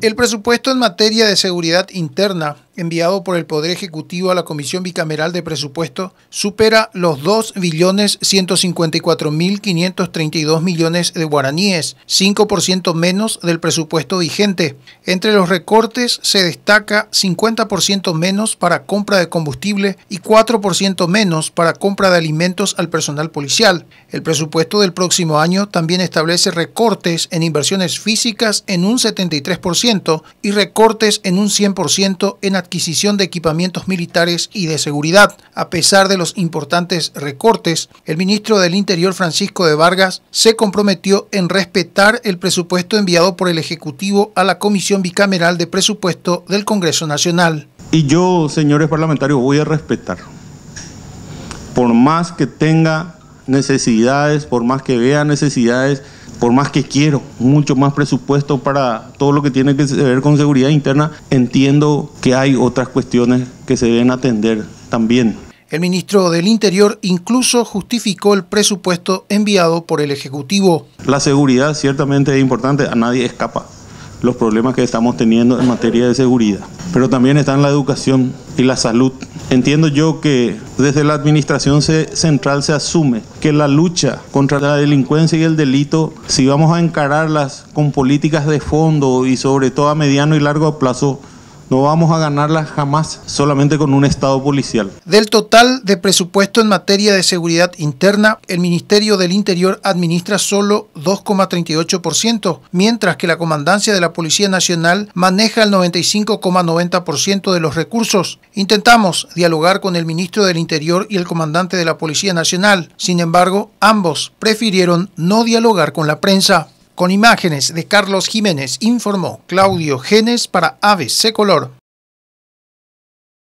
El presupuesto en materia de seguridad interna enviado por el Poder Ejecutivo a la Comisión Bicameral de Presupuesto supera los 2.154.532 millones de guaraníes, 5% menos del presupuesto vigente. Entre los recortes se destaca 50% menos para compra de combustible y 4% menos para compra de alimentos al personal policial. El presupuesto del próximo año también establece recortes en inversiones físicas en un 73% y recortes en un 100% en adquisición de equipamientos militares y de seguridad. A pesar de los importantes recortes, el ministro del Interior Francisco de Vargas se comprometió en respetar el presupuesto enviado por el Ejecutivo a la Comisión Bicameral de Presupuesto del Congreso Nacional. Y yo, señores parlamentarios, voy a respetar. Por más que tenga necesidades, por más que vea necesidades, por más que quiero mucho más presupuesto para todo lo que tiene que ver con seguridad interna, entiendo que hay otras cuestiones que se deben atender también. El ministro del Interior incluso justificó el presupuesto enviado por el Ejecutivo. La seguridad ciertamente es importante, a nadie escapa los problemas que estamos teniendo en materia de seguridad, pero también está en la educación y la salud. Entiendo yo que desde la Administración Central se asume que la lucha contra la delincuencia y el delito, si vamos a encararlas con políticas de fondo y sobre todo a mediano y largo plazo, no vamos a ganarla jamás solamente con un Estado policial. Del total de presupuesto en materia de seguridad interna, el Ministerio del Interior administra solo 2,38%, mientras que la Comandancia de la Policía Nacional maneja el 95,90% de los recursos. Intentamos dialogar con el Ministro del Interior y el Comandante de la Policía Nacional. Sin embargo, ambos prefirieron no dialogar con la prensa. Con imágenes de Carlos Jiménez, informó Claudio Genes para ABC Color.